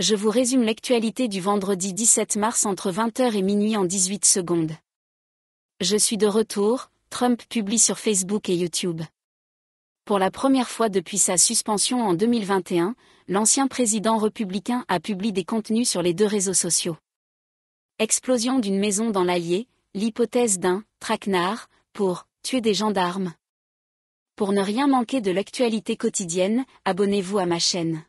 je vous résume l'actualité du vendredi 17 mars entre 20h et minuit en 18 secondes. Je suis de retour, Trump publie sur Facebook et YouTube. Pour la première fois depuis sa suspension en 2021, l'ancien président républicain a publié des contenus sur les deux réseaux sociaux. Explosion d'une maison dans l'Allier, l'hypothèse d'un traquenard pour tuer des gendarmes. Pour ne rien manquer de l'actualité quotidienne, abonnez-vous à ma chaîne.